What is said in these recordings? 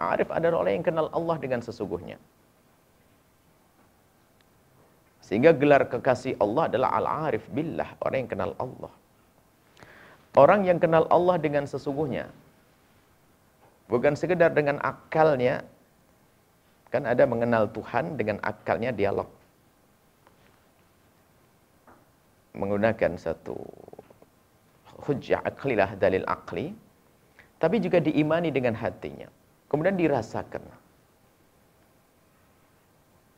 Arif adalah orang yang kenal Allah dengan sesungguhnya. Sehingga gelar kekasih Allah adalah Al-Arif Billah, orang yang kenal Allah. Orang yang kenal Allah dengan sesungguhnya, bukan sekedar dengan akalnya, kan ada mengenal Tuhan dengan akalnya dialog. Menggunakan satu hujah aklilah dalil akli, tapi juga diimani dengan hatinya kemudian dirasakan.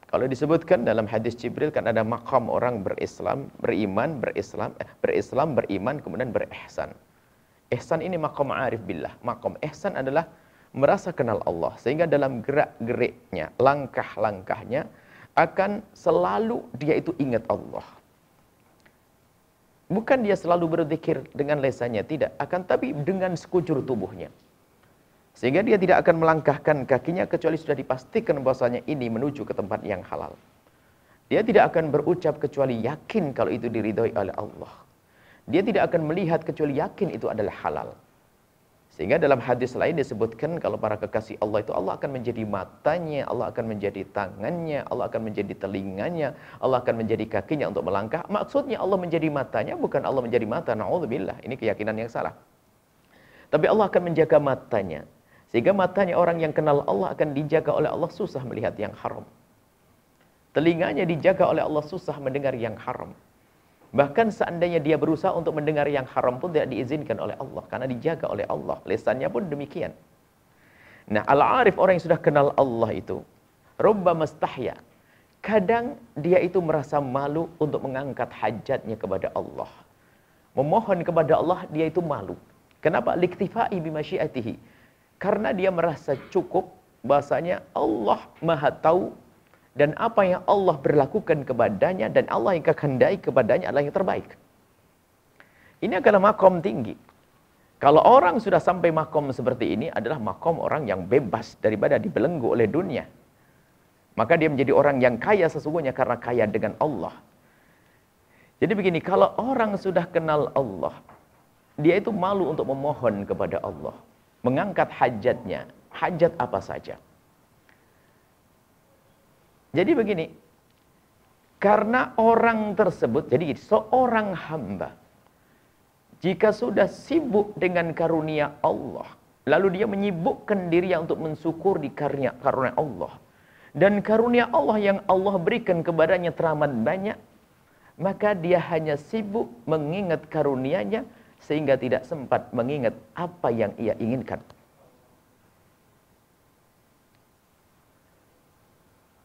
Kalau disebutkan dalam hadis Jibril kan ada makam orang berislam, beriman, berislam, eh, berislam, beriman, kemudian berihsan. Ihsan ini makam arif billah. Makam ihsan adalah merasa kenal Allah sehingga dalam gerak-geriknya, langkah-langkahnya akan selalu dia itu ingat Allah. Bukan dia selalu berzikir dengan lesanya, tidak. Akan tapi dengan sekujur tubuhnya. Sehingga dia tidak akan melangkahkan kakinya kecuali sudah dipastikan bahwasanya ini menuju ke tempat yang halal. Dia tidak akan berucap kecuali yakin kalau itu diridhoi oleh Allah. Dia tidak akan melihat kecuali yakin itu adalah halal. Sehingga dalam hadis lain disebutkan kalau para kekasih Allah itu Allah akan menjadi matanya, Allah akan menjadi tangannya, Allah akan menjadi telinganya, Allah akan menjadi kakinya untuk melangkah. Maksudnya Allah menjadi matanya bukan Allah menjadi mata. Na'udzubillah. Ini keyakinan yang salah. Tapi Allah akan menjaga matanya, sehingga matanya orang yang kenal Allah akan dijaga oleh Allah susah melihat yang haram. Telinganya dijaga oleh Allah susah mendengar yang haram. Bahkan seandainya dia berusaha untuk mendengar yang haram pun tidak diizinkan oleh Allah. Karena dijaga oleh Allah. Lesannya pun demikian. Nah, al-arif orang yang sudah kenal Allah itu. Rubba mastahya. Kadang dia itu merasa malu untuk mengangkat hajatnya kepada Allah. Memohon kepada Allah, dia itu malu. Kenapa? Liktifai bimasyiatihi karena dia merasa cukup, bahasanya Allah Maha Tahu dan apa yang Allah berlakukan kepadanya dan Allah yang kehendaki kepadanya adalah yang terbaik. Ini adalah makom tinggi. Kalau orang sudah sampai makom seperti ini adalah makom orang yang bebas daripada dibelenggu oleh dunia. Maka dia menjadi orang yang kaya sesungguhnya karena kaya dengan Allah. Jadi begini, kalau orang sudah kenal Allah, dia itu malu untuk memohon kepada Allah mengangkat hajatnya, hajat apa saja. Jadi begini, karena orang tersebut, jadi seorang hamba, jika sudah sibuk dengan karunia Allah, lalu dia menyibukkan diri untuk mensyukuri karunia, karunia Allah, dan karunia Allah yang Allah berikan kepadanya teramat banyak, maka dia hanya sibuk mengingat karunianya, sehingga tidak sempat mengingat apa yang ia inginkan.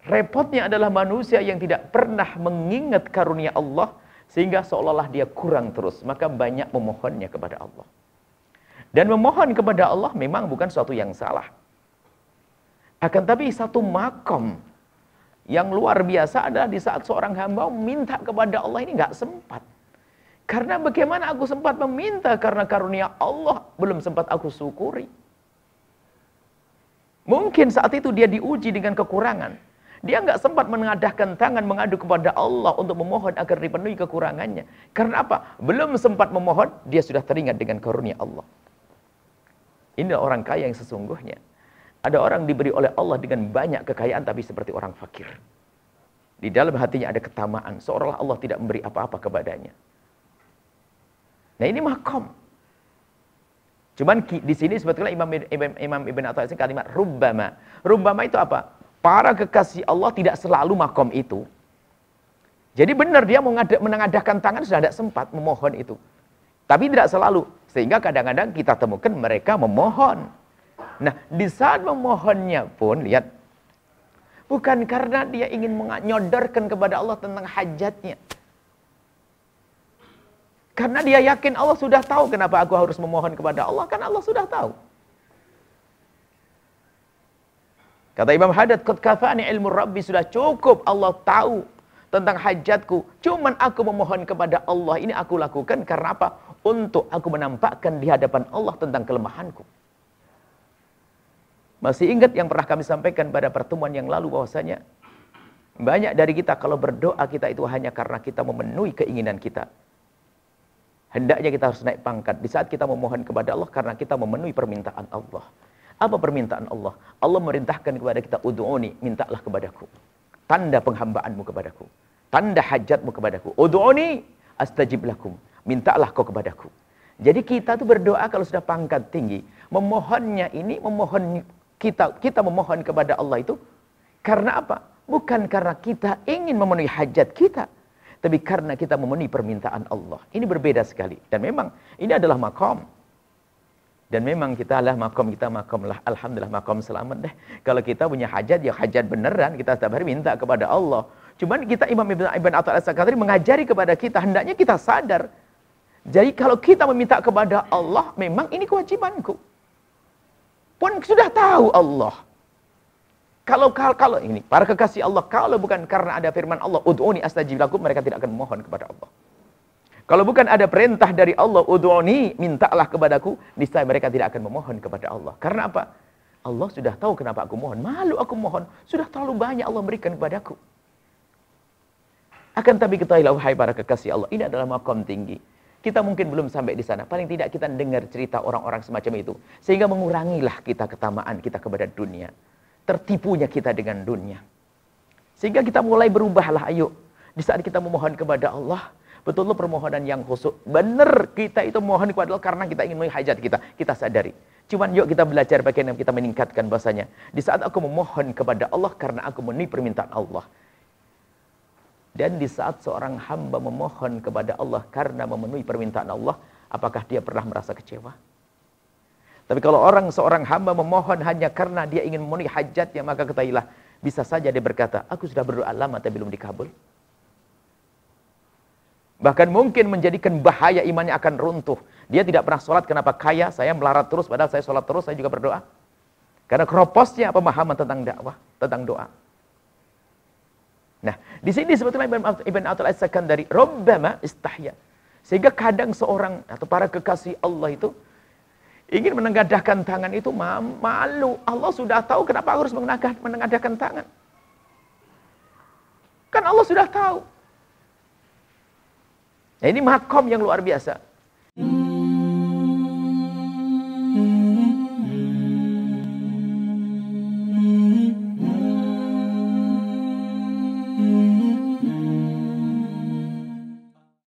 Repotnya adalah manusia yang tidak pernah mengingat karunia Allah sehingga seolah-olah dia kurang terus, maka banyak memohonnya kepada Allah. Dan memohon kepada Allah memang bukan suatu yang salah. Akan tapi satu makom yang luar biasa adalah di saat seorang hamba minta kepada Allah ini nggak sempat. Karena bagaimana aku sempat meminta karena karunia Allah belum sempat aku syukuri. Mungkin saat itu dia diuji dengan kekurangan. Dia nggak sempat mengadahkan tangan mengadu kepada Allah untuk memohon agar dipenuhi kekurangannya. Karena apa? Belum sempat memohon, dia sudah teringat dengan karunia Allah. Ini orang kaya yang sesungguhnya. Ada orang diberi oleh Allah dengan banyak kekayaan tapi seperti orang fakir. Di dalam hatinya ada ketamaan, seolah Allah tidak memberi apa-apa kepadanya. Nah ini makom. Cuman di sini sebetulnya Imam Imam, Imam Ibn ini kalimat rubbama. Rubbama itu apa? Para kekasih Allah tidak selalu makom itu. Jadi benar dia mau menengadahkan tangan sudah tidak sempat memohon itu. Tapi tidak selalu. Sehingga kadang-kadang kita temukan mereka memohon. Nah, di saat memohonnya pun, lihat. Bukan karena dia ingin menyodorkan kepada Allah tentang hajatnya. Karena dia yakin Allah sudah tahu kenapa aku harus memohon kepada Allah, karena Allah sudah tahu. Kata Imam Haddad, Qad kafani ilmu Rabbi sudah cukup, Allah tahu tentang hajatku. Cuman aku memohon kepada Allah, ini aku lakukan karena apa? Untuk aku menampakkan di hadapan Allah tentang kelemahanku. Masih ingat yang pernah kami sampaikan pada pertemuan yang lalu bahwasanya banyak dari kita kalau berdoa kita itu hanya karena kita memenuhi keinginan kita. Hendaknya kita harus naik pangkat di saat kita memohon kepada Allah karena kita memenuhi permintaan Allah. Apa permintaan Allah? Allah merintahkan kepada kita, Udu'uni, mintalah kepadaku. Tanda penghambaanmu kepadaku. Tanda hajatmu kepadaku. Udu'uni, astajib lakum. Mintalah kau kepadaku. Jadi kita tuh berdoa kalau sudah pangkat tinggi. Memohonnya ini, memohon kita kita memohon kepada Allah itu karena apa? Bukan karena kita ingin memenuhi hajat kita tapi karena kita memenuhi permintaan Allah. Ini berbeda sekali. Dan memang ini adalah makom. Dan memang kita lah makom kita makom lah. Alhamdulillah makom selamat deh. Kalau kita punya hajat ya hajat beneran. Kita setiap hari minta kepada Allah. Cuman kita Imam Ibn, Ibn Atta al sakadri mengajari kepada kita. Hendaknya kita sadar. Jadi kalau kita meminta kepada Allah. Memang ini kewajibanku. Pun sudah tahu Allah. Kalau kalau, kalau ini para kekasih Allah, kalau bukan karena ada firman Allah, ud'uni astajib lakum, mereka tidak akan memohon kepada Allah. Kalau bukan ada perintah dari Allah, ud'uni, mintalah kepadaku, niscaya mereka tidak akan memohon kepada Allah. Karena apa? Allah sudah tahu kenapa aku mohon. Malu aku mohon, sudah terlalu banyak Allah berikan kepadaku. Akan tapi ketahuilah wahai para kekasih Allah, ini adalah makam tinggi. Kita mungkin belum sampai di sana. Paling tidak kita dengar cerita orang-orang semacam itu. Sehingga mengurangilah kita ketamaan kita kepada dunia tertipunya kita dengan dunia. Sehingga kita mulai berubahlah, ayo. Di saat kita memohon kepada Allah, betul lo permohonan yang khusus. Benar kita itu mohon kepada Allah karena kita ingin memenuhi hajat kita. Kita sadari. Cuman yuk kita belajar bagaimana kita meningkatkan bahasanya. Di saat aku memohon kepada Allah karena aku memenuhi permintaan Allah. Dan di saat seorang hamba memohon kepada Allah karena memenuhi permintaan Allah, apakah dia pernah merasa kecewa? Tapi kalau orang seorang hamba memohon hanya karena dia ingin memenuhi hajatnya, maka ketahilah bisa saja dia berkata, aku sudah berdoa lama tapi belum dikabul. Bahkan mungkin menjadikan bahaya imannya akan runtuh. Dia tidak pernah sholat, kenapa kaya? Saya melarat terus, padahal saya sholat terus, saya juga berdoa. Karena keroposnya pemahaman tentang dakwah, tentang doa. Nah, di sini sebetulnya Ibn, Ibn Atul dari sakandari Rabbama istahya. Sehingga kadang seorang atau para kekasih Allah itu ingin menengadahkan tangan itu malu. Allah sudah tahu kenapa harus menengadahkan tangan. Kan Allah sudah tahu. Nah, ini makom yang luar biasa.